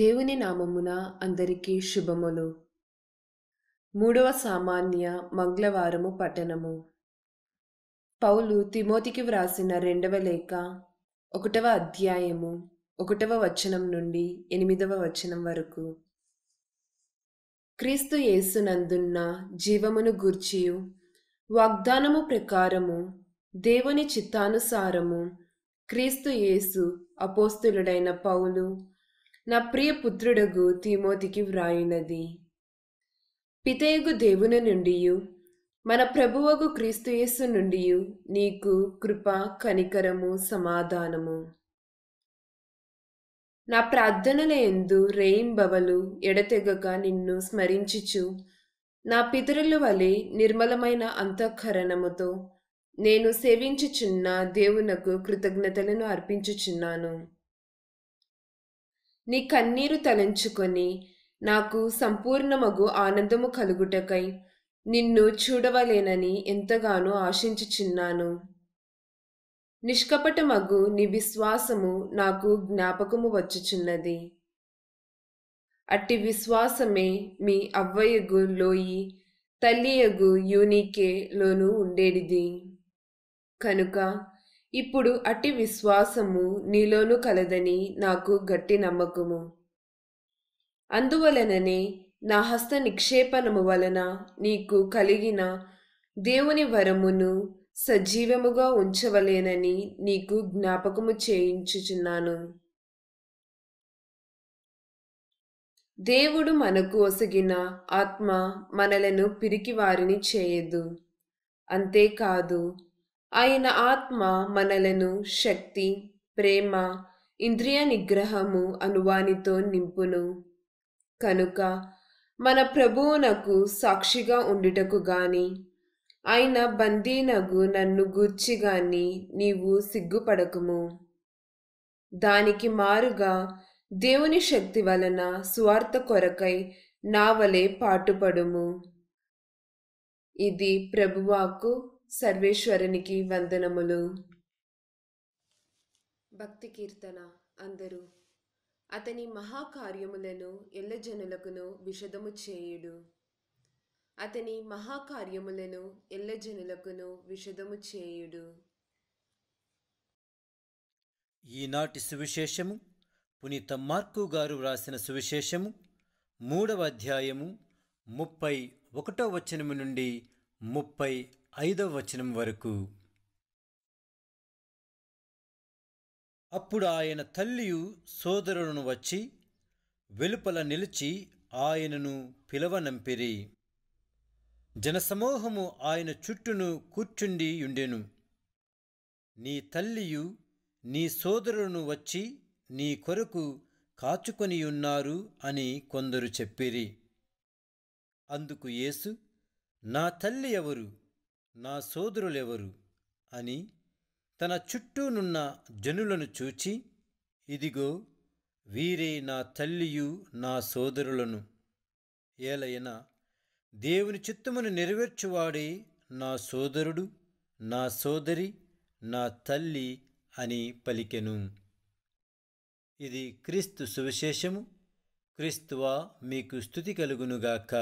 దేవుని నామమున అందరికీ శుభములు మూడవ సామాన్య మంగళవారము పఠనము పౌలు తిమోతికి వ్రాసిన రెండవ లేఖ ఒకటవ అధ్యాయము ఒకటవ వచనం నుండి ఎనిమిదవ వచనం వరకు క్రీస్తు యేసునందున్న జీవమును గూర్చియు వాగ్దానము ప్రకారము దేవుని చిత్తానుసారము క్రీస్తు యేసు అపోస్తులుడైన పౌలు నా ప్రియ పుత్రుడగు తిమోతికి వ్రాయినది పితయగు దేవుని నుండి మన ప్రభువగు క్రీస్తుయేసు నుండి నీకు కృప కనికరము సమాధానము నా ప్రార్థనల ఎందు రేయింబవలు ఎడతెగక నిన్ను స్మరించుచు నా పితరుల వలె నిర్మలమైన అంతఃకరణముతో నేను సేవించుచున్న దేవునకు కృతజ్ఞతలను అర్పించుచున్నాను నీ కన్నీరు తలంచుకొని నాకు సంపూర్ణమగు ఆనందము కలుగుటకై నిన్ను చూడవలేనని ఎంతగానో ఆశించుచున్నాను నిష్కపటమగు నీ విశ్వాసము నాకు జ్ఞాపకము వచ్చుచున్నది అట్టి విశ్వాసమే మీ అవ్వయగు లోయి తల్లియగు యూనికే లోను ఉండేది కనుక ఇప్పుడు అట్టి విశ్వాసము నీలోను కలదని నాకు గట్టి నమ్మకము అందువలననే నా హస్త నిక్షేపణము వలన నీకు కలిగిన దేవుని వరమును సజీవముగా ఉంచవలేనని నీకు జ్ఞాపకము చేయించుచున్నాను దేవుడు మనకు ఒసగిన ఆత్మ మనలను పిరికివారిని చేయదు అంతేకాదు ఆయన ఆత్మ మనలను శక్తి ప్రేమ ఇంద్రియ నిగ్రహము అనువానితో నింపును కనుక మన ప్రభువునకు సాక్షిగా ఉండుటకు గాని ఆయన బందీనగు నన్ను గూర్చి గాని నీవు సిగ్గుపడకుము దానికి మారుగా దేవుని శక్తి వలన స్వార్థ కొరకై నావలే పాటుపడుము ఇది ప్రభువాకు సర్వేశ్వరునికి వందనములు భక్తి కీర్తన అందరూ అతని మహాకార్యములను ఎల్లజనులకును విషదము చేయుడు అతని మహాకార్యములను ఎల్లజనులకును విషదము చేయుడు ఈనాటి సువిశేషము పునీత మార్కు గారు వ్రాసిన సువిశేషము మూడవ అధ్యాయము ముప్పై ఒకటో వచనము నుండి ముప్పై ఐదవ వచనం వరకు అప్పుడు ఆయన తల్లియు సోదరులను వచ్చి వెలుపల నిలిచి ఆయనను పిలవనంపిరి జనసమూహము ఆయన చుట్టూను కూర్చుండి ఉండెను నీ తల్లియు నీ సోదరులను వచ్చి నీ కొరకు కాచుకొని ఉన్నారు అని కొందరు చెప్పిరి అందుకు యేసు నా తల్లి ఎవరు నా సోదరులెవరు అని తన చుట్టూనున్న జనులను చూచి ఇదిగో వీరే నా తల్లియు నా సోదరులను ఏలయన దేవుని చిత్తమును నెరవేర్చువాడే నా సోదరుడు నా సోదరి నా తల్లి అని పలికెను ఇది క్రీస్తు సువిశేషము క్రీస్తువా మీకు స్థుతి కలుగునుగాక